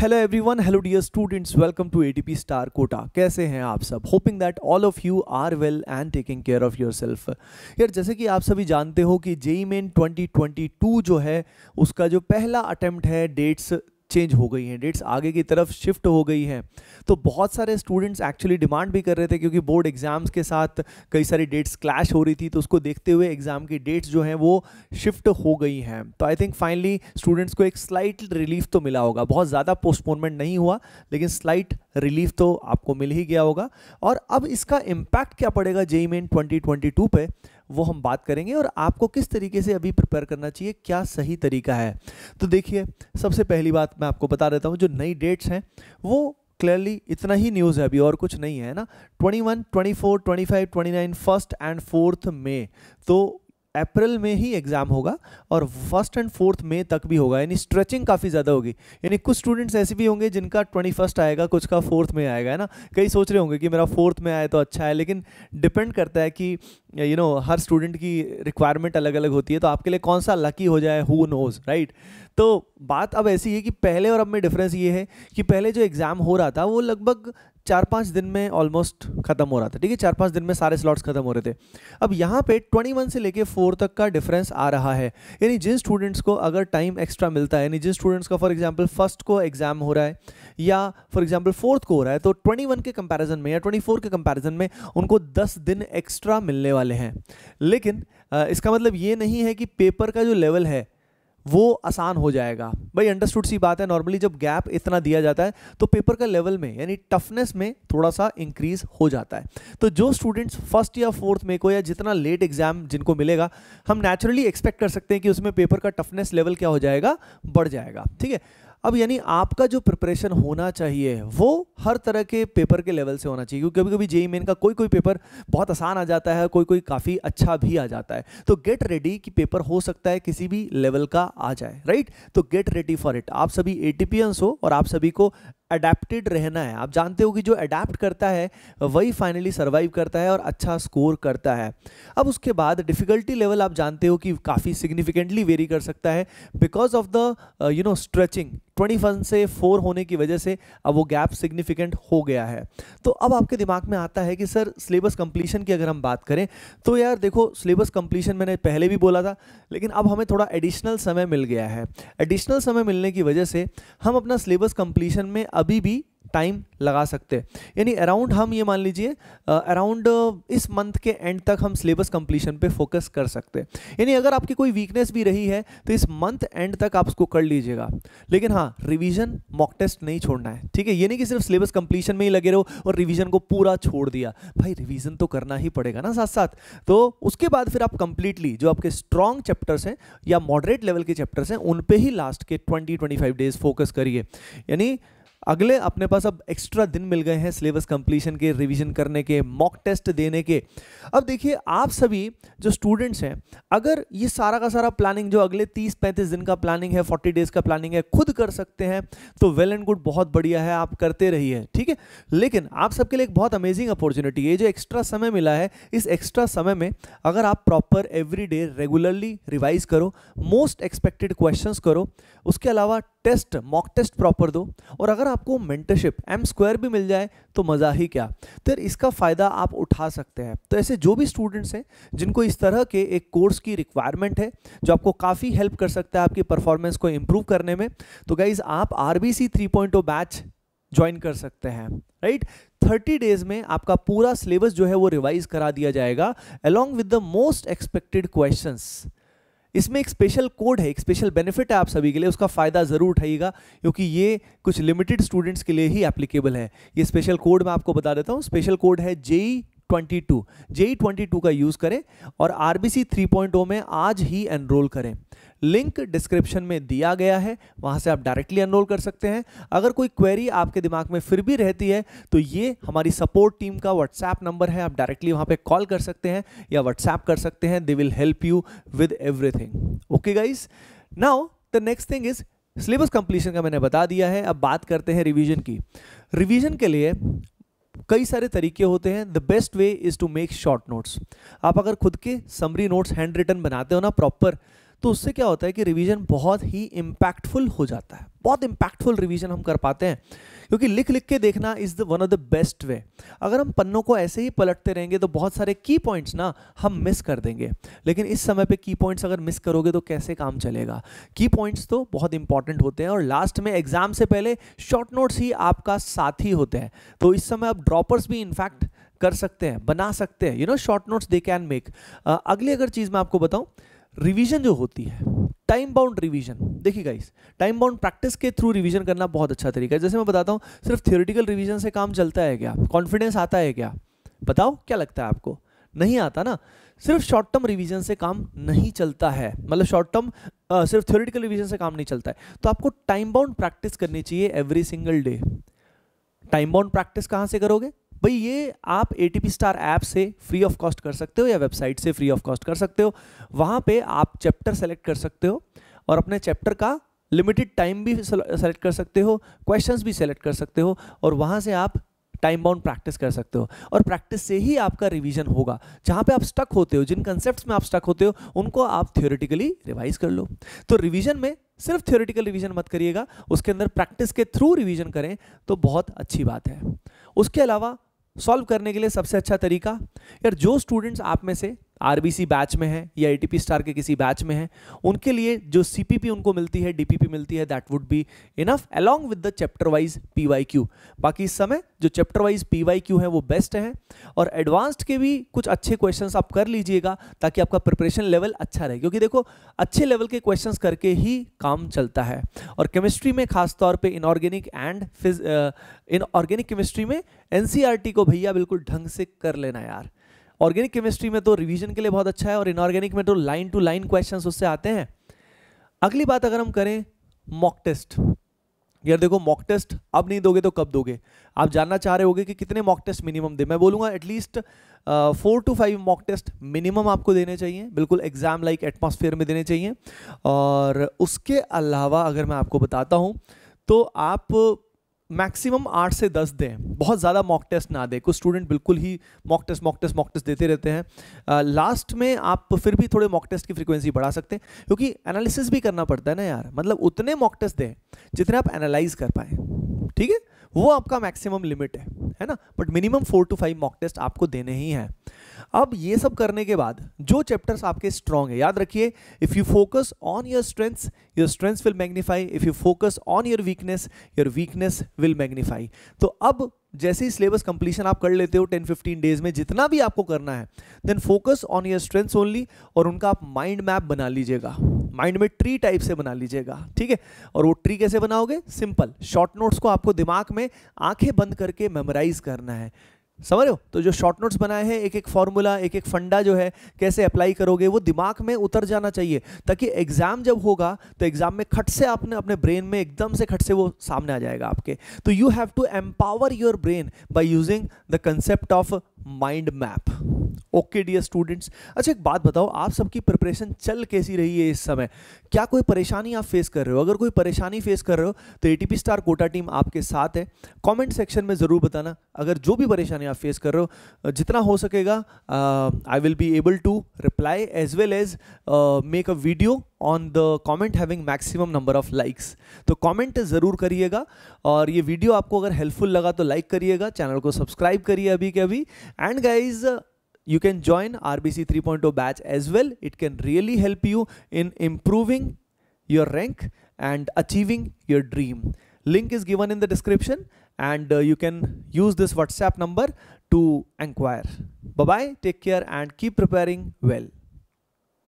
Hello everyone hello dear students welcome to ATP star Kota कैसे हैं आप सब hoping that all of you are well and taking care of your self यार जैसे कि आप सभी जानते हो कि जेई मेन 2022 जो है उसका जो पहला अटेम्प्ट है डेट्स चेंज हो गई हैं डेट्स आगे की तरफ शिफ्ट हो गई हैं तो बहुत सारे स्टूडेंट्स एक्चुअली डिमांड भी कर रहे थे क्योंकि बोर्ड एग्ज़ाम्स के साथ कई सारी डेट्स क्लैश हो रही थी तो उसको देखते हुए एग्ज़ाम की डेट्स जो हैं वो शिफ्ट हो गई हैं तो आई थिंक फाइनली स्टूडेंट्स को एक स्लाइट रिलीफ तो मिला होगा बहुत ज़्यादा पोस्टपोनमेंट नहीं हुआ लेकिन स्लाइट रिलीफ तो आपको मिल ही गया होगा और अब इसका इम्पैक्ट क्या पड़ेगा जेई मेन ट्वेंटी पे वो हम बात करेंगे और आपको किस तरीके से अभी प्रिपेयर करना चाहिए क्या सही तरीका है तो देखिए सबसे पहली बात मैं आपको बता देता हूँ जो नई डेट्स हैं वो क्लियरली इतना ही न्यूज़ है अभी और कुछ नहीं है ना 21, 24, 25, 29, फर्स्ट एंड फोर्थ मे तो अप्रैल में ही एग्ज़ाम होगा और फर्स्ट एंड फोर्थ मई तक भी होगा यानी स्ट्रेचिंग काफ़ी ज़्यादा होगी यानी कुछ स्टूडेंट्स ऐसे भी होंगे जिनका ट्वेंटी फर्स्ट आएगा कुछ का फोर्थ में आएगा है ना कई सोच रहे होंगे कि मेरा फोर्थ में आए तो अच्छा है लेकिन डिपेंड करता है कि यू you नो know, हर स्टूडेंट की रिक्वायरमेंट अलग अलग होती है तो आपके लिए कौन सा लकी हो जाए हु नोज़ राइट तो बात अब ऐसी है कि पहले और अब में डिफरेंस ये है कि पहले जो एग्ज़ाम हो रहा था वो लगभग चार पाँच दिन में ऑलमोस्ट खत्म हो रहा था ठीक है चार पाँच दिन में सारे स्लॉट्स खत्म हो रहे थे अब यहाँ पे 21 से लेके 4 तक का डिफरेंस आ रहा है यानी जिन स्टूडेंट्स को अगर टाइम एक्स्ट्रा मिलता है यानी जिन स्टूडेंट्स का फॉर एग्जाम्पल फर्स्ट को एग्जाम हो रहा है या फॉर एग्जाम्पल फोर्थ को हो रहा है तो ट्वेंटी के कंपेरिजन में या ट्वेंटी के कंपेरिजन में उनको दस दिन एक्स्ट्रा मिलने वाले हैं लेकिन इसका मतलब ये नहीं है कि पेपर का जो लेवल है वो आसान हो जाएगा भाई अंडरस्टूड सी बात है नॉर्मली जब गैप इतना दिया जाता है तो पेपर का लेवल में यानी टफनेस में थोड़ा सा इंक्रीज हो जाता है तो जो स्टूडेंट्स फर्स्ट या फोर्थ में को या जितना लेट एग्जाम जिनको मिलेगा हम नेचुरली एक्सपेक्ट कर सकते हैं कि उसमें पेपर का टफनेस लेवल क्या हो जाएगा बढ़ जाएगा ठीक है अब यानी आपका जो प्रिपरेशन होना चाहिए वो हर तरह के पेपर के लेवल से होना चाहिए क्योंकि कभी कभी जेई मेन का कोई कोई पेपर बहुत आसान आ जाता है कोई कोई काफ़ी अच्छा भी आ जाता है तो गेट रेडी कि पेपर हो सकता है किसी भी लेवल का आ जाए राइट तो गेट रेडी फॉर इट आप सभी ए हो और आप सभी को अडेप्टेड रहना है आप जानते हो कि जो अडेप्ट करता है वही फाइनली सर्वाइव करता है और अच्छा स्कोर करता है अब उसके बाद डिफ़िकल्टी लेवल आप जानते हो कि काफ़ी सिग्निफिकेंटली वेरी कर सकता है because of the you know stretching twenty one से फोर होने की वजह से अब वो गैप सिग्निफिकेंट हो गया है तो अब आपके दिमाग में आता है कि सर सिलेबस कंप्लीशन की अगर हम बात करें तो यार देखो सिलेबस कंप्लीशन मैंने पहले भी बोला था लेकिन अब हमें थोड़ा एडिशनल समय मिल गया है एडिशनल समय मिलने की वजह से हम अपना सिलेबस कंप्लीशन में अभी भी टाइम लगा सकते हैं यानी अराउंड हम ये मान लीजिए अराउंड इस मंथ के एंड तक हम सिलेबस कंप्लीशन पे फोकस कर सकते हैं यानी अगर आपकी कोई वीकनेस भी रही है तो इस मंथ एंड तक आप उसको कर लीजिएगा लेकिन हाँ रिवीजन मॉक टेस्ट नहीं छोड़ना है ठीक है ये नहीं कि सिर्फ सिलेबस कंप्लीशन में ही लगे रहो और रिविजन को पूरा छोड़ दिया भाई रिविजन तो करना ही पड़ेगा ना साथ साथ तो उसके बाद फिर आप कंप्लीटली जो आपके स्ट्रॉन्ग चैप्टर्स हैं या मॉडरेट लेवल के चैप्टर्स हैं उन पर ही लास्ट के ट्वेंटी ट्वेंटी डेज फोकस करिए यानी अगले अपने पास अब एक्स्ट्रा दिन मिल गए हैं सिलेबस कंप्लीशन के रिवीजन करने के मॉक टेस्ट देने के अब देखिए आप सभी जो स्टूडेंट्स हैं अगर ये सारा का सारा प्लानिंग जो अगले 30-35 दिन का प्लानिंग है 40 डेज का प्लानिंग है खुद कर सकते हैं तो वेल एंड गुड बहुत बढ़िया है आप करते रहिए ठीक है लेकिन आप सबके लिए एक बहुत अमेजिंग अपॉर्चुनिटी है जो एक्स्ट्रा समय मिला है इस एक्स्ट्रा समय में अगर आप proper every day regularly revise करो मोस्ट एक्सपेक्टेड क्वेश्चन करो उसके अलावा टेस्ट मॉक टेस्ट प्रॉपर दो और अगर आपको मेंटरशिप एम स्क्वायर भी मिल जाए तो मज़ा ही क्या तो इसका फ़ायदा आप उठा सकते हैं तो ऐसे जो भी स्टूडेंट्स हैं जिनको इस तरह के एक कोर्स की रिक्वायरमेंट है जो आपको काफ़ी हेल्प कर सकता है आपकी परफॉर्मेंस को इम्प्रूव करने में तो गाइज़ आप R B C three point batch join कर सकते हैं राइट थर्टी डेज में आपका पूरा सिलेबस जो है वो रिवाइज करा दिया जाएगा along with the most expected questions इसमें एक स्पेशल कोड है एक स्पेशल बेनिफिट है आप सभी के लिए उसका फ़ायदा ज़रूर उठाइएगा क्योंकि ये कुछ लिमिटेड स्टूडेंट्स के लिए ही एप्लीकेबल है ये स्पेशल कोड मैं आपको बता देता हूँ स्पेशल कोड है JEE twenty two JEE twenty two का यूज़ करें और R B three point O में आज ही एनरोल करें लिंक डिस्क्रिप्शन में दिया गया है वहां से आप डायरेक्टली एनरोल कर सकते हैं अगर कोई क्वेरी आपके दिमाग में फिर भी रहती है तो ये हमारी सपोर्ट टीम का व्हाट्सएप नंबर है आप डायरेक्टली वहां पर कॉल कर सकते हैं या व्हाट्सएप कर सकते हैं they will help you with everything okay guys now the next thing is syllabus completion का मैंने बता दिया है अब बात करते हैं रिवीजन की रिवीजन के लिए कई सारे तरीके होते हैं the best way is to make short notes आप अगर खुद के समरी नोट्स हैंड रिटन बनाते हो ना प्रॉपर तो उससे क्या होता है कि रिवीजन बहुत ही इम्पैक्टफुल हो जाता है बहुत इम्पैक्टफुल रिवीजन हम कर पाते हैं क्योंकि लिख लिख के देखना is the one of the best way अगर हम पन्नों को ऐसे ही पलटते रहेंगे तो बहुत सारे की पॉइंट्स ना हम मिस कर देंगे लेकिन इस समय पे की पॉइंट्स अगर मिस करोगे तो कैसे काम चलेगा की पॉइंट्स तो बहुत इंपॉर्टेंट होते हैं और लास्ट में एग्जाम से पहले शॉर्ट नोट्स ही आपका साथी होते हैं तो इस समय आप ड्रॉपर्स भी इनफैक्ट कर सकते हैं बना सकते हैं you know short notes they can make अगली अगर चीज़ मैं आपको बताऊँ रिवीजन जो होती है टाइम बाउंड रिवीजन देखिए गाइस टाइम बाउंड प्रैक्टिस के थ्रू रिवीजन करना बहुत अच्छा तरीका है जैसे मैं बताता हूँ सिर्फ थियोरिटिकल रिवीजन से काम चलता है क्या कॉन्फिडेंस आता है क्या बताओ क्या लगता है आपको नहीं आता ना सिर्फ शॉर्ट टर्म रिवीजन से काम नहीं चलता है मतलब शॉर्ट टर्म सिर्फ थ्योरिटिकल रिवीजन से काम नहीं चलता है तो आपको टाइम बाउंड प्रैक्टिस करनी चाहिए every single day time bound practice कहाँ से करोगे भाई ये आप A T P star app से फ्री ऑफ कॉस्ट कर सकते हो या वेबसाइट से फ्री ऑफ कॉस्ट कर सकते हो वहाँ पे आप चैप्टर सेलेक्ट कर सकते हो और अपने चैप्टर का लिमिटेड टाइम भी सेलेक्ट कर सकते हो क्वेश्चंस भी सेलेक्ट कर सकते हो और वहाँ से आप टाइम बाउंड प्रैक्टिस कर सकते हो और प्रैक्टिस से ही आपका रिविजन होगा जहाँ पर आप स्टक होते हो जिन कंसेप्ट में आप स्टक होते हो उनको आप थियोरेटिकली रिवाइज कर लो तो रिविजन में सिर्फ थियोरिटिकल रिवीजन मत करिएगा उसके अंदर प्रैक्टिस के थ्रू रिवीजन करें तो बहुत अच्छी बात है उसके अलावा सॉल्व करने के लिए सबसे अच्छा तरीका यार जो स्टूडेंट्स आप में से आरबीसी बैच में है या एटीपी स्टार के किसी बैच में है उनके लिए जो सीपीपी उनको मिलती है डीपीपी मिलती है that would be enough along with the chapter wise PYQ बाकी इस समय जो चैप्टर वाइज पीवाईक्यू है वो बेस्ट है और एडवांस्ड के भी कुछ अच्छे क्वेश्चंस आप कर लीजिएगा ताकि आपका प्रिपरेशन लेवल अच्छा रहे क्योंकि देखो अच्छे लेवल के क्वेश्चंस करके ही काम चलता है और केमिस्ट्री में खासतौर पे inorganic and in organic chemistry में एनसीआरटी e को भैया बिल्कुल ढंग से कर लेना यार ऑर्गेनिक केमिस्ट्री में तो रिवीजन के लिए बहुत अच्छा है और इनऑर्गेनिक में तो लाइन टू लाइन क्वेश्चंस उससे आते हैं अगली बात अगर हम करें मॉक टेस्ट यार देखो मॉक टेस्ट अब नहीं दोगे तो कब दोगे आप जानना चाह रहे होगे कि कितने मॉक टेस्ट मिनिमम दे मैं बोलूँगा at least four to five mock test minimum आपको देने चाहिए बिल्कुल एग्जाम लाइक एटमोसफेयर में देने चाहिए और उसके अलावा अगर मैं आपको बताता हूँ तो आप मैक्सिमम आठ से दस दें बहुत ज़्यादा मॉक टेस्ट ना दें कुछ स्टूडेंट बिल्कुल ही mock test mock test mock test देते रहते हैं लास्ट में आप फिर भी थोड़े मॉक टेस्ट की फ्रीक्वेंसी बढ़ा सकते हैं क्योंकि एनालिसिस भी करना पड़ता है ना यार मतलब उतने मॉक टेस्ट दें जितने आप एनालाइज कर पाएँ ठीक है वो आपका मैक्सिमम लिमिट है है ना but minimum four to five mock test आपको देने ही हैं अब ये सब करने के बाद जो चैप्टर्स आपके स्ट्रांग है याद रखिए if you focus on your strengths your strengths will magnify if you focus on your weakness your weakness will magnify तो अब जैसे ही सिलेबस कंप्लीशन आप कर लेते हो 10-15 डेज में जितना भी आपको करना है then focus on your strengths only और उनका आप माइंड मैप बना लीजिएगा माइंड में ट्री टाइप से बना लीजिएगा ठीक है और वो ट्री कैसे बनाओगे सिंपल शॉर्ट नोट्स को आपको दिमाग में आंखें बंद करके मेमोराइज करना है समझ रहे हो तो जो शॉर्ट नोट्स बनाए हैं एक एक फॉर्मूला एक एक फंडा जो है कैसे अप्लाई करोगे वो दिमाग में उतर जाना चाहिए ताकि एग्जाम जब होगा तो एग्जाम में खट से आपने अपने ब्रेन में एकदम से खट से वो सामने आ जाएगा आपके तो you have to empower your brain by using the concept of mind map okay dear students अच्छा एक बात बताओ आप सबकी प्रिपरेशन चल कैसी रही है इस समय क्या कोई परेशानी आप फेस कर रहे हो अगर कोई परेशानी फेस कर रहे हो तो ए स्टार कोटा टीम आपके साथ है कॉमेंट सेक्शन में ज़रूर बताना अगर जो भी परेशानी आप फेस कर रहे हो जितना हो सकेगा I will be able to reply as well as make a video on the comment having maximum number of likes तो कॉमेंट ज़रूर करिएगा और ये वीडियो आपको अगर हेल्पफुल लगा तो लाइक करिएगा चैनल को सब्सक्राइब करिए अभी के अभी and guys you can join RBC 3.0 batch as well. It can really help you in improving your rank and achieving your dream. Link is given in the description and uh, you can use this WhatsApp number to inquire. Bye-bye, take care and keep preparing well.